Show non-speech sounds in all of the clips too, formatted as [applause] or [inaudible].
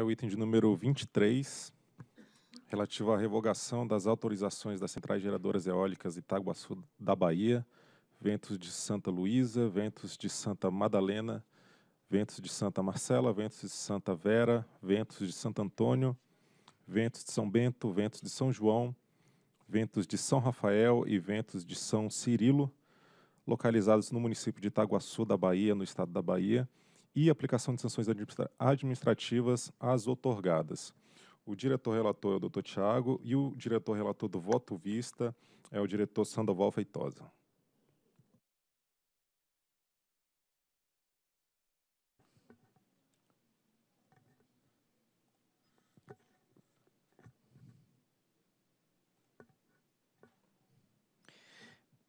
é o item de número 23, relativo à revogação das autorizações das centrais geradoras eólicas Itaguaçu da Bahia, Ventos de Santa Luísa, Ventos de Santa Madalena, Ventos de Santa Marcela, Ventos de Santa Vera, Ventos de Santo Antônio, Ventos de São Bento, Ventos de São João, Ventos de São Rafael e Ventos de São Cirilo, localizados no município de Itaguaçu da Bahia, no estado da Bahia, e aplicação de sanções administrativas às otorgadas. O diretor relator é o doutor Tiago e o diretor relator do voto vista é o diretor Sandoval Feitosa.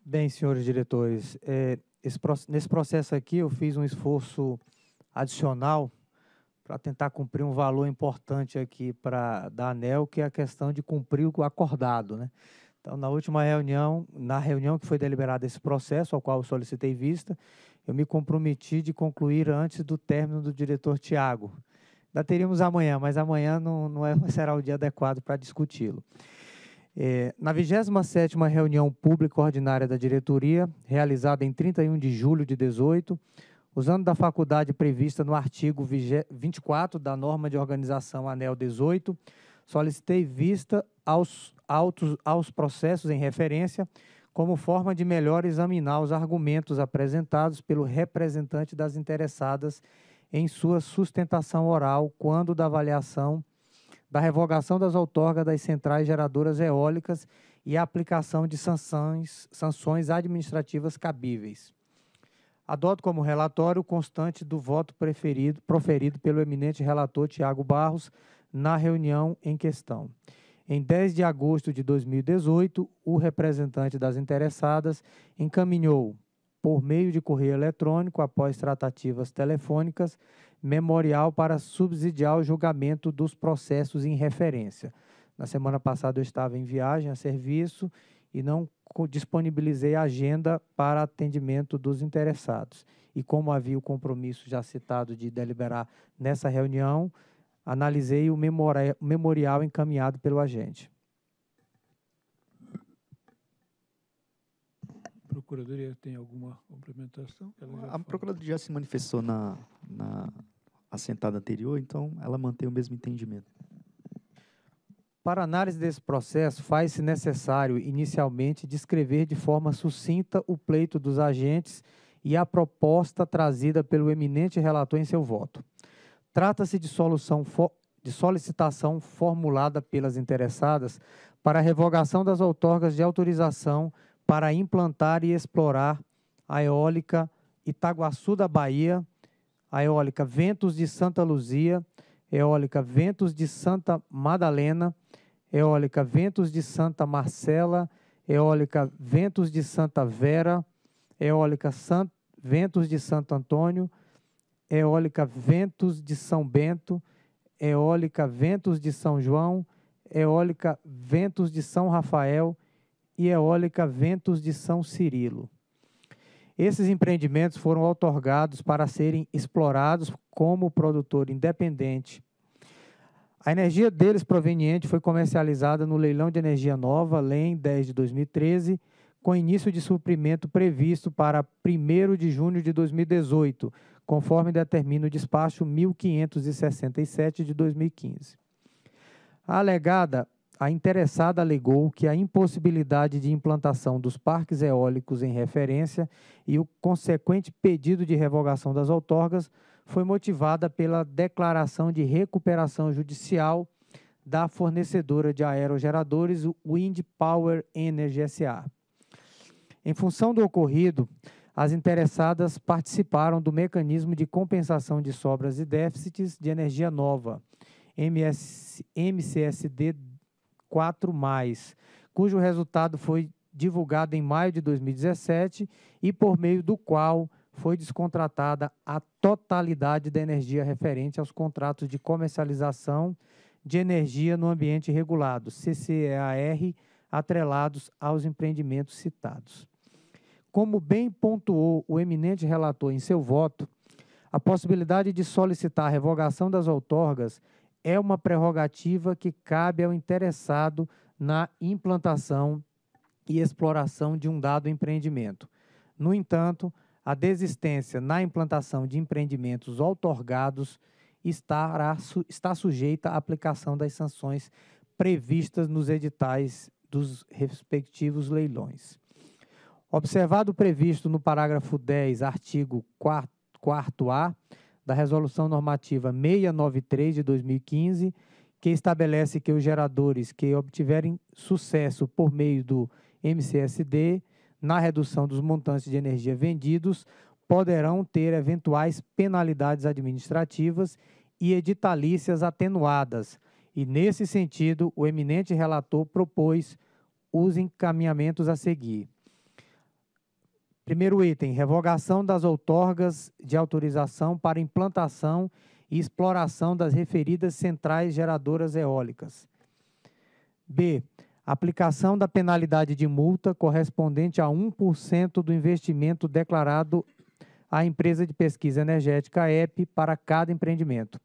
Bem, senhores diretores, é, esse, nesse processo aqui eu fiz um esforço adicional para tentar cumprir um valor importante aqui para da ANEL, que é a questão de cumprir o acordado, né? Então, na última reunião, na reunião que foi deliberado esse processo, ao qual eu solicitei vista, eu me comprometi de concluir antes do término do diretor Tiago. Ainda teríamos amanhã, mas amanhã não, não é, [laughs] será o dia adequado para discuti-lo. É, na 27ª reunião pública ordinária da diretoria, realizada em 31 de julho de 18, usando da faculdade prevista no artigo 24 da norma de organização ANEL 18, solicitei vista aos, autos, aos processos em referência como forma de melhor examinar os argumentos apresentados pelo representante das interessadas em sua sustentação oral quando da avaliação da revogação das outorgas das centrais geradoras eólicas e a aplicação de sanções, sanções administrativas cabíveis adoto como relatório constante do voto preferido, proferido pelo eminente relator Tiago Barros na reunião em questão. Em 10 de agosto de 2018, o representante das interessadas encaminhou, por meio de correio eletrônico, após tratativas telefônicas, memorial para subsidiar o julgamento dos processos em referência. Na semana passada eu estava em viagem a serviço e não disponibilizei a agenda para atendimento dos interessados. E como havia o compromisso já citado de deliberar nessa reunião, analisei o memorial encaminhado pelo agente. A Procuradoria tem alguma complementação? a Procuradoria já se manifestou na, na assentada anterior, então ela mantém o mesmo entendimento. Para análise desse processo, faz-se necessário, inicialmente, descrever de forma sucinta o pleito dos agentes e a proposta trazida pelo eminente relator em seu voto. Trata-se de, de solicitação formulada pelas interessadas para a revogação das outorgas de autorização para implantar e explorar a eólica Itaguaçu da Bahia, a eólica Ventos de Santa Luzia, Eólica Ventos de Santa Madalena, Eólica Ventos de Santa Marcela, Eólica Ventos de Santa Vera, Eólica San... Ventos de Santo Antônio, Eólica Ventos de São Bento, Eólica Ventos de São João, Eólica Ventos de São Rafael e Eólica Ventos de São Cirilo. Esses empreendimentos foram otorgados para serem explorados como produtor independente. A energia deles proveniente foi comercializada no leilão de energia nova, LEM 10 de 2013, com início de suprimento previsto para 1 de junho de 2018, conforme determina o despacho 1567 de 2015. A alegada a interessada alegou que a impossibilidade de implantação dos parques eólicos em referência e o consequente pedido de revogação das outorgas foi motivada pela declaração de recuperação judicial da fornecedora de aerogeradores Wind Power Energy SA. Em função do ocorrido, as interessadas participaram do mecanismo de compensação de sobras e déficits de energia nova, MCSD 4, cujo resultado foi divulgado em maio de 2017 e por meio do qual foi descontratada a totalidade da energia referente aos contratos de comercialização de energia no ambiente regulado, CCEAR, atrelados aos empreendimentos citados. Como bem pontuou o eminente relator em seu voto, a possibilidade de solicitar a revogação das outorgas é uma prerrogativa que cabe ao interessado na implantação e exploração de um dado empreendimento. No entanto, a desistência na implantação de empreendimentos outorgados estará, está sujeita à aplicação das sanções previstas nos editais dos respectivos leilões. Observado o previsto no parágrafo 10, artigo 4, 4A, da Resolução Normativa 693 de 2015, que estabelece que os geradores que obtiverem sucesso por meio do MCSD na redução dos montantes de energia vendidos poderão ter eventuais penalidades administrativas e editalícias atenuadas. E, nesse sentido, o eminente relator propôs os encaminhamentos a seguir. Primeiro item, revogação das outorgas de autorização para implantação e exploração das referidas centrais geradoras eólicas. B. Aplicação da penalidade de multa correspondente a 1% do investimento declarado à empresa de pesquisa energética EP para cada empreendimento.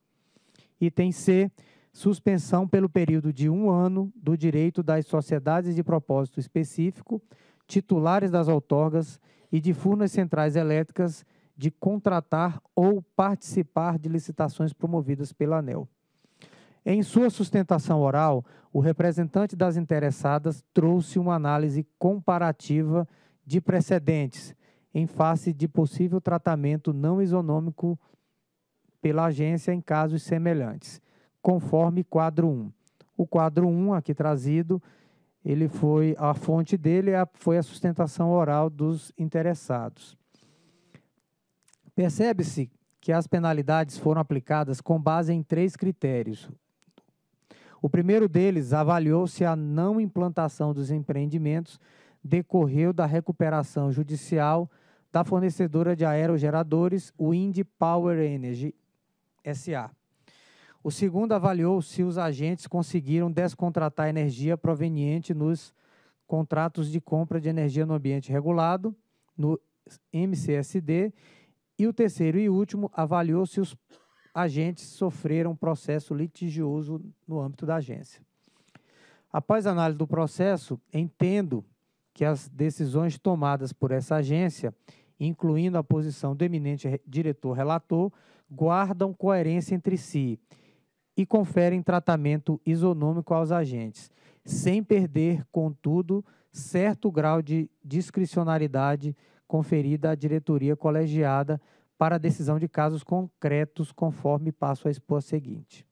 Item C. Suspensão pelo período de um ano do direito das sociedades de propósito específico, titulares das outorgas e de Furnas Centrais Elétricas de contratar ou participar de licitações promovidas pela ANEL. Em sua sustentação oral, o representante das interessadas trouxe uma análise comparativa de precedentes em face de possível tratamento não isonômico pela agência em casos semelhantes, conforme quadro 1. O quadro 1 aqui trazido ele foi a fonte dele é foi a sustentação oral dos interessados. Percebe-se que as penalidades foram aplicadas com base em três critérios. O primeiro deles avaliou se a não implantação dos empreendimentos decorreu da recuperação judicial da fornecedora de aerogeradores Wind Power Energy SA. O segundo avaliou se os agentes conseguiram descontratar energia proveniente nos contratos de compra de energia no ambiente regulado, no MCSD. E o terceiro e último avaliou se os agentes sofreram processo litigioso no âmbito da agência. Após análise do processo, entendo que as decisões tomadas por essa agência, incluindo a posição do eminente diretor relator, guardam coerência entre si e conferem tratamento isonômico aos agentes, sem perder, contudo, certo grau de discricionalidade conferida à diretoria colegiada para a decisão de casos concretos, conforme passo a expor a seguinte.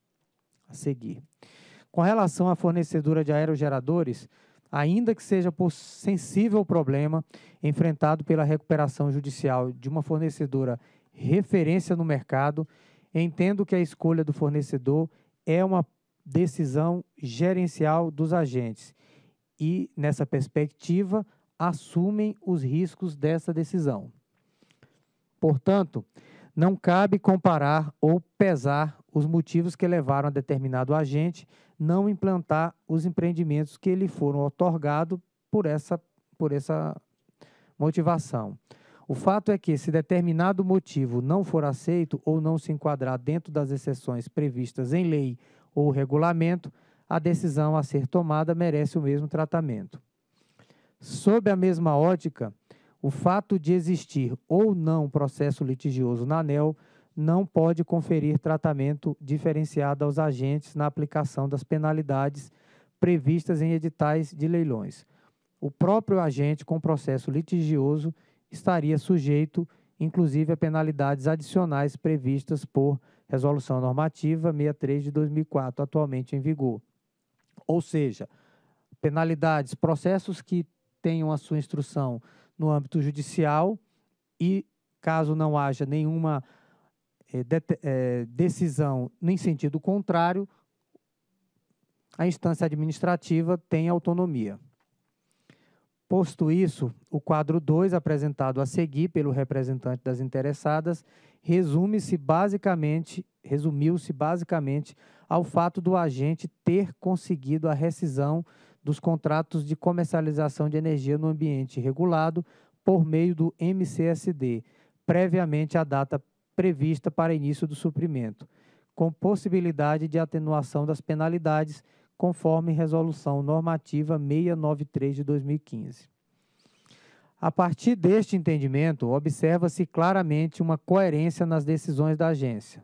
A seguir. Com relação à fornecedora de aerogeradores, ainda que seja por sensível problema enfrentado pela recuperação judicial de uma fornecedora referência no mercado, Entendo que a escolha do fornecedor é uma decisão gerencial dos agentes e, nessa perspectiva, assumem os riscos dessa decisão. Portanto, não cabe comparar ou pesar os motivos que levaram a determinado agente não implantar os empreendimentos que lhe foram otorgados por essa, por essa motivação. O fato é que, se determinado motivo não for aceito ou não se enquadrar dentro das exceções previstas em lei ou regulamento, a decisão a ser tomada merece o mesmo tratamento. Sob a mesma ótica, o fato de existir ou não processo litigioso na ANEL não pode conferir tratamento diferenciado aos agentes na aplicação das penalidades previstas em editais de leilões. O próprio agente com processo litigioso estaria sujeito, inclusive, a penalidades adicionais previstas por Resolução Normativa 63 de 2004, atualmente em vigor. Ou seja, penalidades, processos que tenham a sua instrução no âmbito judicial e, caso não haja nenhuma eh, de, eh, decisão em sentido contrário, a instância administrativa tem autonomia. Posto isso, o quadro 2, apresentado a seguir pelo representante das interessadas, resume-se basicamente, resumiu-se basicamente ao fato do agente ter conseguido a rescisão dos contratos de comercialização de energia no ambiente regulado por meio do MCSD, previamente à data prevista para início do suprimento, com possibilidade de atenuação das penalidades conforme resolução normativa 693 de 2015. A partir deste entendimento, observa-se claramente uma coerência nas decisões da agência.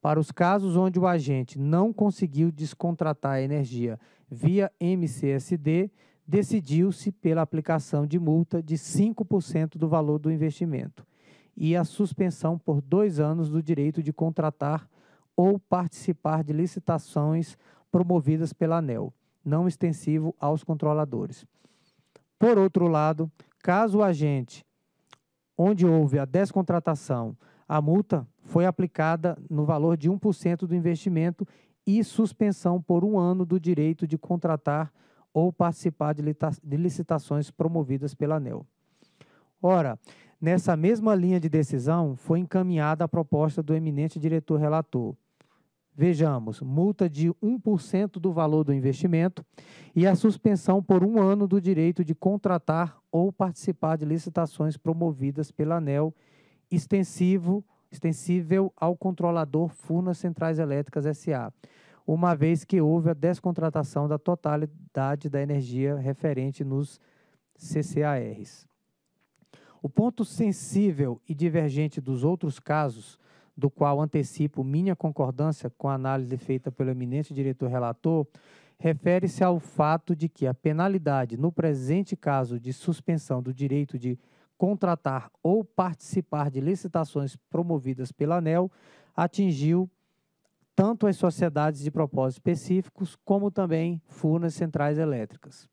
Para os casos onde o agente não conseguiu descontratar a energia via MCSD, decidiu-se pela aplicação de multa de 5% do valor do investimento e a suspensão por dois anos do direito de contratar ou participar de licitações promovidas pela ANEL, não extensivo aos controladores. Por outro lado, caso o agente onde houve a descontratação, a multa foi aplicada no valor de 1% do investimento e suspensão por um ano do direito de contratar ou participar de, de licitações promovidas pela ANEL. Ora, nessa mesma linha de decisão foi encaminhada a proposta do eminente diretor relator, Vejamos, multa de 1% do valor do investimento e a suspensão por um ano do direito de contratar ou participar de licitações promovidas pela ANEL, extensivo, extensível ao controlador Furnas Centrais Elétricas S.A., uma vez que houve a descontratação da totalidade da energia referente nos CCARs. O ponto sensível e divergente dos outros casos do qual antecipo minha concordância com a análise feita pelo eminente diretor relator, refere-se ao fato de que a penalidade, no presente caso de suspensão do direito de contratar ou participar de licitações promovidas pela ANEL, atingiu tanto as sociedades de propósitos específicos como também furnas centrais elétricas.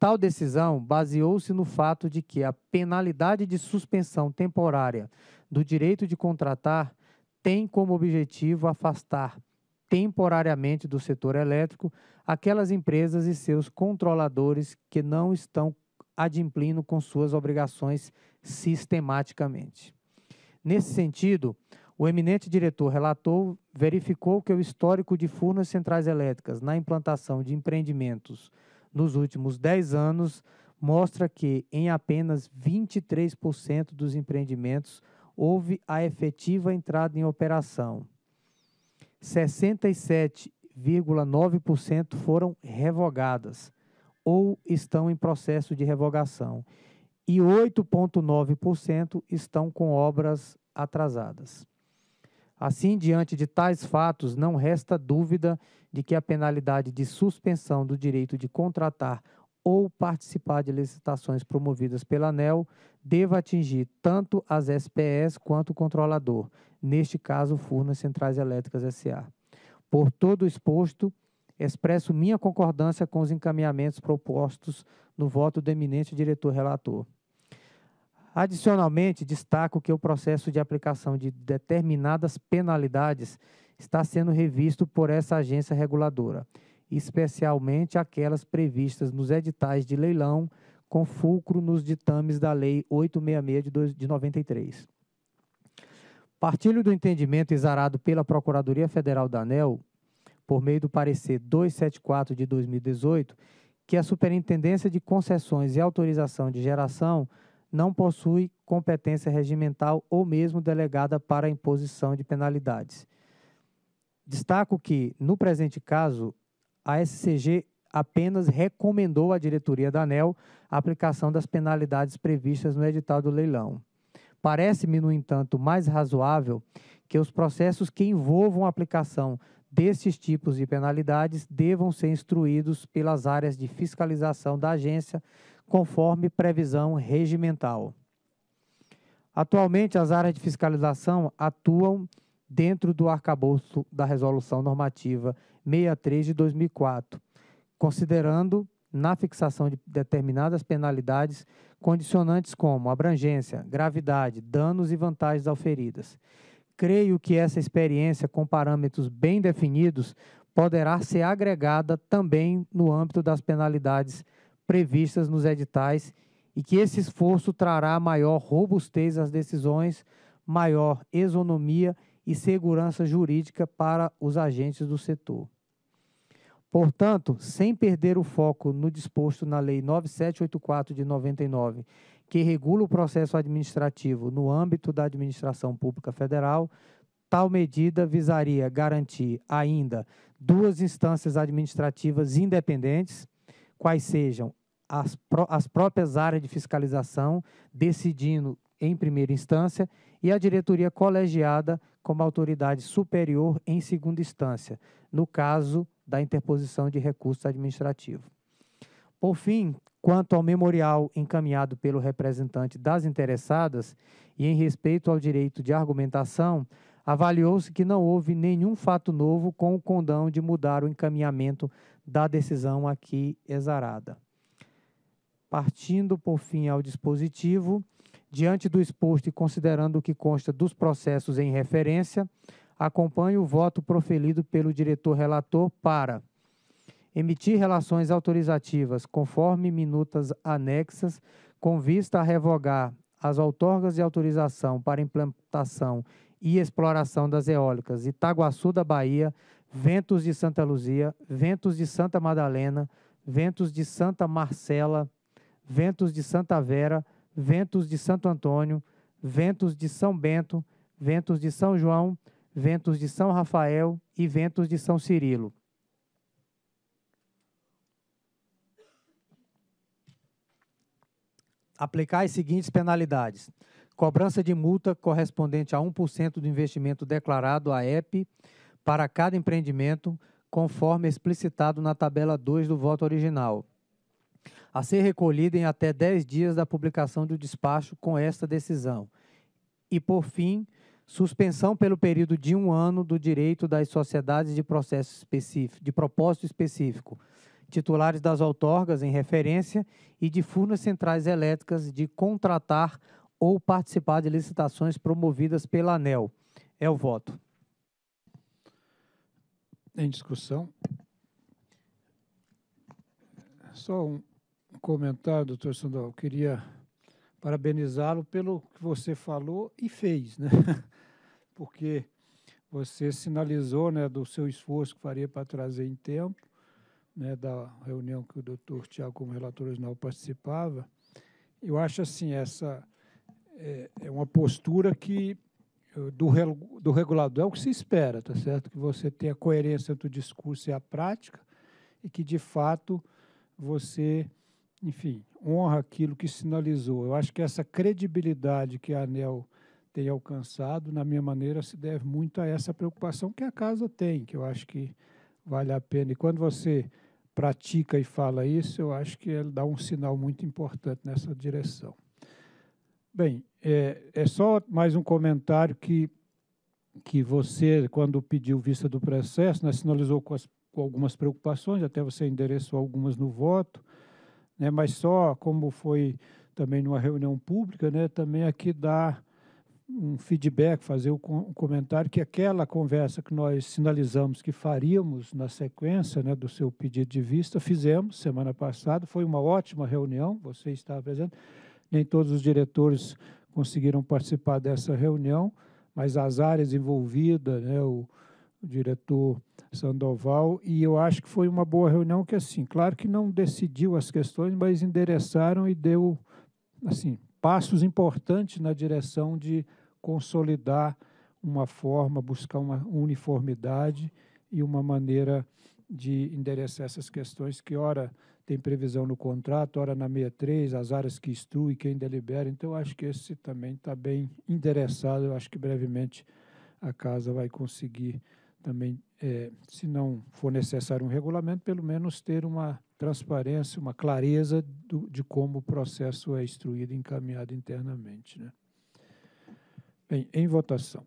Tal decisão baseou-se no fato de que a penalidade de suspensão temporária do direito de contratar tem como objetivo afastar temporariamente do setor elétrico aquelas empresas e seus controladores que não estão adimplindo com suas obrigações sistematicamente. Nesse sentido, o eminente diretor relator verificou que o histórico de Furnas Centrais Elétricas na implantação de empreendimentos nos últimos 10 anos mostra que, em apenas 23% dos empreendimentos, houve a efetiva entrada em operação. 67,9% foram revogadas ou estão em processo de revogação e 8,9% estão com obras atrasadas. Assim, diante de tais fatos, não resta dúvida de que a penalidade de suspensão do direito de contratar ou participar de licitações promovidas pela ANEL deva atingir tanto as SPS quanto o controlador, neste caso, Furnas Centrais Elétricas S.A. Por todo o exposto, expresso minha concordância com os encaminhamentos propostos no voto do eminente diretor relator. Adicionalmente, destaco que o processo de aplicação de determinadas penalidades está sendo revisto por essa agência reguladora especialmente aquelas previstas nos editais de leilão, com fulcro nos ditames da Lei 866 de 93. Partilho do entendimento exarado pela Procuradoria Federal da ANEL, por meio do parecer 274 de 2018, que a Superintendência de Concessões e Autorização de Geração não possui competência regimental ou mesmo delegada para a imposição de penalidades. Destaco que, no presente caso, a SCG apenas recomendou à diretoria da ANEL a aplicação das penalidades previstas no edital do leilão. Parece-me, no entanto, mais razoável que os processos que envolvam a aplicação desses tipos de penalidades devam ser instruídos pelas áreas de fiscalização da agência, conforme previsão regimental. Atualmente, as áreas de fiscalização atuam dentro do arcabouço da Resolução Normativa 63 de 2004, considerando na fixação de determinadas penalidades condicionantes como abrangência, gravidade, danos e vantagens auferidas. Creio que essa experiência com parâmetros bem definidos poderá ser agregada também no âmbito das penalidades previstas nos editais e que esse esforço trará maior robustez às decisões, maior exonomia. e e segurança jurídica para os agentes do setor. Portanto, sem perder o foco no disposto na Lei 9784 de 99, que regula o processo administrativo no âmbito da administração pública federal, tal medida visaria garantir ainda duas instâncias administrativas independentes, quais sejam as, pró as próprias áreas de fiscalização, decidindo em primeira instância, e a diretoria colegiada como autoridade superior em segunda instância, no caso da interposição de recurso administrativo. Por fim, quanto ao memorial encaminhado pelo representante das interessadas e em respeito ao direito de argumentação, avaliou-se que não houve nenhum fato novo com o condão de mudar o encaminhamento da decisão aqui exarada. Partindo, por fim, ao dispositivo, Diante do exposto e considerando o que consta dos processos em referência, acompanho o voto proferido pelo diretor relator para emitir relações autorizativas conforme minutas anexas, com vista a revogar as outorgas de autorização para implantação e exploração das eólicas Itaguaçu da Bahia, Ventos de Santa Luzia, Ventos de Santa Madalena, Ventos de Santa Marcela, Ventos de Santa Vera, ventos de Santo Antônio, ventos de São Bento, ventos de São João, ventos de São Rafael e ventos de São Cirilo. Aplicar as seguintes penalidades: cobrança de multa correspondente a 1% do investimento declarado à EP para cada empreendimento, conforme explicitado na tabela 2 do voto original a ser recolhida em até 10 dias da publicação do despacho com esta decisão. E, por fim, suspensão pelo período de um ano do direito das sociedades de processo específico, de propósito específico, titulares das outorgas em referência e de furnas centrais elétricas de contratar ou participar de licitações promovidas pela ANEL. É o voto. Em discussão. Só um, comentar, doutor Sandoval, queria parabenizá-lo pelo que você falou e fez, né? [laughs] Porque você sinalizou, né, do seu esforço que faria para trazer em tempo, né, da reunião que o doutor Tiago, como relator original, participava. Eu acho, assim, essa é, é uma postura que eh, do, do regulador é o que se espera, tá certo? Que você tenha coerência entre o discurso e a prática e que, de fato, você enfim, honra aquilo que sinalizou. Eu acho que essa credibilidade que a ANEL tem alcançado, na minha maneira, se deve muito a essa preocupação que a casa tem, que eu acho que vale a pena. E quando você pratica e fala isso, eu acho que ele dá um sinal muito importante nessa direção. Bem, é, é só mais um comentário que, que você, quando pediu vista do processo, né, sinalizou com, as, com algumas preocupações, até você endereçou algumas no voto, né? mas só como foi também numa reunião pública, né? também aqui dar um feedback, fazer um comentário que aquela conversa que nós sinalizamos que faríamos na sequência né, do seu pedido de vista, fizemos semana passada, foi uma ótima reunião, você estava presente, nem todos os diretores conseguiram participar dessa reunião, mas as áreas envolvidas, né, o, o diretor Sandoval, e eu acho que foi uma boa reunião que, assim, claro que não decidiu as questões, mas endereçaram e deu, assim, passos importantes na direção de consolidar uma forma, buscar uma uniformidade e uma maneira de endereçar essas questões que, ora, tem previsão no contrato, ora na 63, as áreas que instruem, quem delibera. Então, acho que esse também está bem endereçado. Eu acho que brevemente a casa vai conseguir também, é, se não for necessário um regulamento, pelo menos ter uma transparência, uma clareza do, de como o processo é instruído e encaminhado internamente. Né? Bem, em votação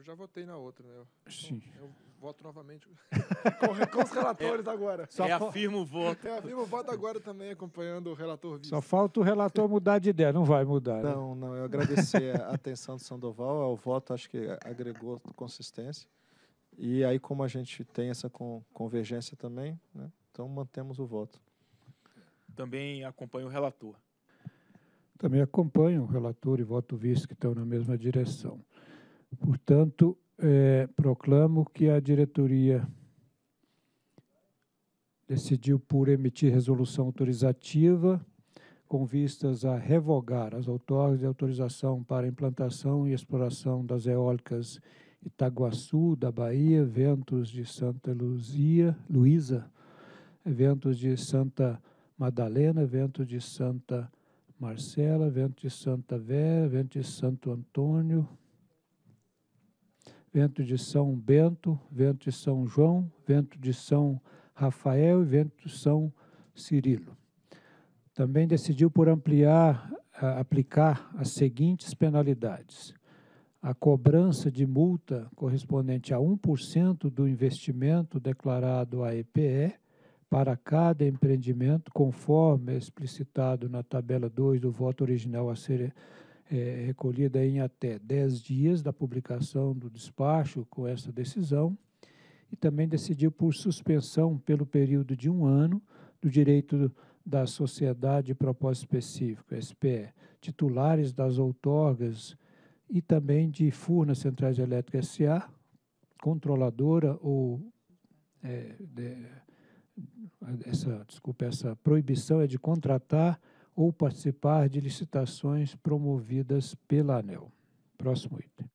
eu já votei na outra, né? Eu, Sim. Eu voto novamente [laughs] com, com, os relatores é, agora. Só reafirmo é o voto. Reafirmo é, o voto agora também, acompanhando o relator vice. Só falta o relator mudar de ideia, não vai mudar. Né? Não, né? não, eu agradecer a atenção do Sandoval, o voto, acho que agregou consistência. E aí, como a gente tem essa convergência também, né? então mantemos o voto. Também acompanho o relator. Também acompanho o relator e voto vice que estão na mesma direção. Portanto, é, proclamo que a diretoria decidiu por emitir resolução autorizativa com vistas a revogar as autórias de autorização para implantação e exploração das eólicas Itaguaçu, da Bahia, Ventos de Santa Luzia, Luísa, Ventos de Santa Madalena, Ventos de Santa Marcela, Ventos de Santa Vé, Ventos de Santo Antônio, vento de São Bento, vento de São João, vento de São Rafael e vento de São Cirilo. Também decidiu por ampliar, aplicar as seguintes penalidades: a cobrança de multa correspondente a 1% do investimento declarado à EPE para cada empreendimento, conforme explicitado na tabela 2 do voto original a ser é, recolhida em até 10 dias da publicação do despacho com essa decisão, e também decidiu por suspensão pelo período de um ano do direito da Sociedade de Propósito Específico, SPE, titulares das outorgas e também de Furnas Centrais Elétricas SA, controladora ou é, de, essa, desculpa, essa proibição é de contratar ou participar de licitações promovidas pela ANEL. Próximo item.